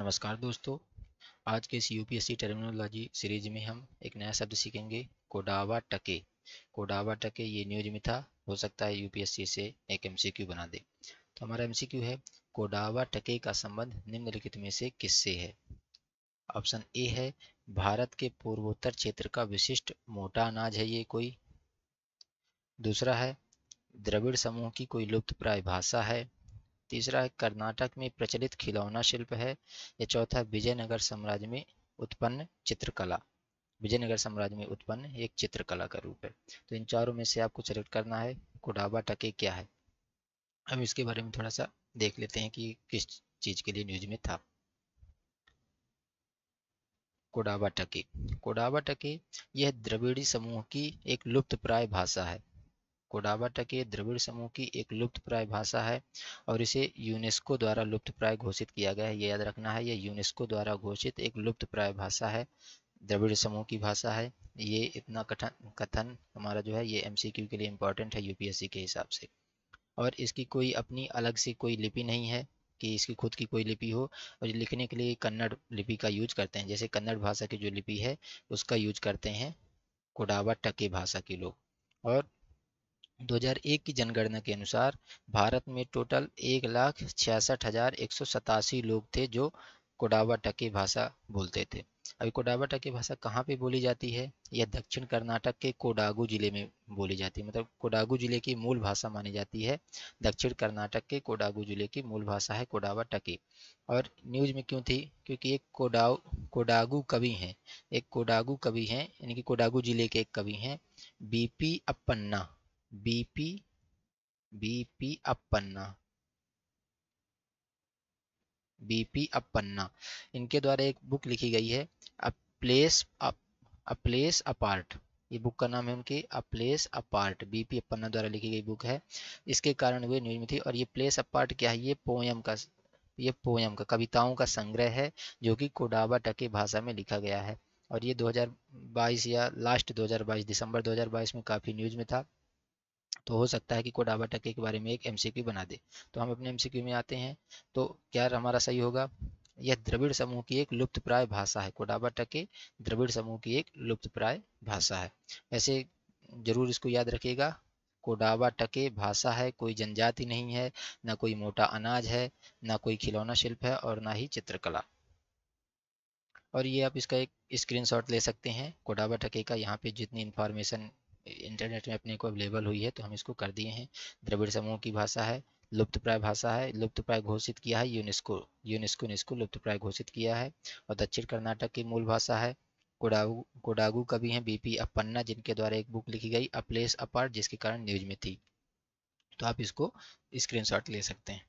नमस्कार दोस्तों आज के इस यूपीएससी टर्मिनोलॉजी सीरीज में हम एक नया शब्द सीखेंगे कोडावा टके कोडावा टके ये न्यूज में था हो सकता है यूपीएससी से एक एमसीक्यू बना दे तो हमारा एमसीक्यू है कोडावा टके का संबंध निम्नलिखित में से किससे है ऑप्शन ए है भारत के पूर्वोत्तर क्षेत्र का विशिष्ट मोटा अनाज है ये कोई दूसरा है द्रविड़ समूह की कोई लुप्त प्राय भाषा है तीसरा है कर्नाटक में प्रचलित खिलौना शिल्प है या चौथा विजयनगर साम्राज्य में उत्पन्न चित्रकला विजयनगर साम्राज्य में उत्पन्न एक चित्रकला का रूप है तो इन चारों में से आपको सेलेक्ट करना है कोडाबा टके क्या है हम इसके बारे में थोड़ा सा देख लेते हैं कि किस चीज के लिए न्यूज में था कोडाबा टके कोडाबा टके यह द्रविड़ी समूह की एक लुप्त प्राय भाषा है टके द्रविड़ समूह की एक लुप्त प्राय भाषा है और इसे यूनेस्को द्वारा लुप्त प्राय घोषित किया गया है ये याद रखना है ये यूनेस्को द्वारा घोषित एक लुप्त प्राय भाषा है द्रविड़ समूह की भाषा है ये इतना कथन कथन हमारा जो है ये एम के लिए इम्पोर्टेंट है यूपीएससी के हिसाब से और इसकी कोई अपनी अलग से कोई लिपि नहीं है कि इसकी खुद की कोई लिपि हो और लिखने के लिए कन्नड़ लिपि का यूज करते हैं जैसे कन्नड़ भाषा की जो लिपि है उसका यूज करते हैं कोडावा टके भाषा के लोग और 2001 की जनगणना के अनुसार भारत में टोटल एक लाख छियासठ हज़ार एक सौ सतासी लोग थे जो कोडावा टकी भाषा बोलते थे अभी कोडावा टकी भाषा कहाँ पे बोली जाती है यह दक्षिण कर्नाटक के कोडागू जिले में बोली जाती है मतलब कोडागू जिले की मूल भाषा मानी जाती है दक्षिण कर्नाटक के कोडागू जिले की मूल भाषा है कोडावा टकी और न्यूज में क्यों थी क्योंकि एक कोडा कोडागू कवि हैं एक कोडागू कवि हैं यानी कि कोडागू जिले के एक कवि हैं BP Appanna BP BP Appanna BP Appanna इनके द्वारा एक बुक लिखी गई है a place a place apart ये बुक का नाम है उनकी a place apart BP Appanna द्वारा लिखी गई बुक है इसके कारण वे न्यूज में थी और ये प्लेस अपार्ट क्या है ये पोयम का ये पोयम का कविताओं का संग्रह है जो कि कोडाबा टके भाषा में लिखा गया है और ये 2022 या लास्ट 2022 दिसंबर 2022 में काफ़ी न्यूज में था तो हो सकता है कि कोडाबा टके के बारे में एक एमसीक्यू बना दे तो हम अपने एमसीक्यू में आते हैं तो क्या हमारा सही होगा यह द्रविड़ समूह की एक लुप्त प्राय भाषा है कोडाबा टके द्रविड़ समूह की एक लुप्त प्राय भाषा है ऐसे जरूर इसको याद रखिएगा कोडावा टके भाषा है कोई जनजाति नहीं है ना कोई मोटा अनाज है ना कोई खिलौना शिल्प है और ना ही चित्रकला और ये आप इसका एक स्क्रीनशॉट ले सकते हैं कोडावा टके का यहाँ पे जितनी इन्फॉर्मेशन इंटरनेट में अपने को अवेलेबल हुई है तो हम इसको कर दिए हैं द्रविड़ समूह की भाषा है लुप्त प्राय भाषा है प्राय घोषित किया है यूनेस्को यूनेस्को ने इसको प्राय घोषित किया है और दक्षिण कर्नाटक की मूल भाषा है कोडागू कोडागू कवि हैं बीपी अपन्ना जिनके द्वारा एक बुक लिखी गई अ प्लेस अपार्ट जिसके कारण न्यूज में थी तो आप इसको स्क्रीनशॉट ले सकते हैं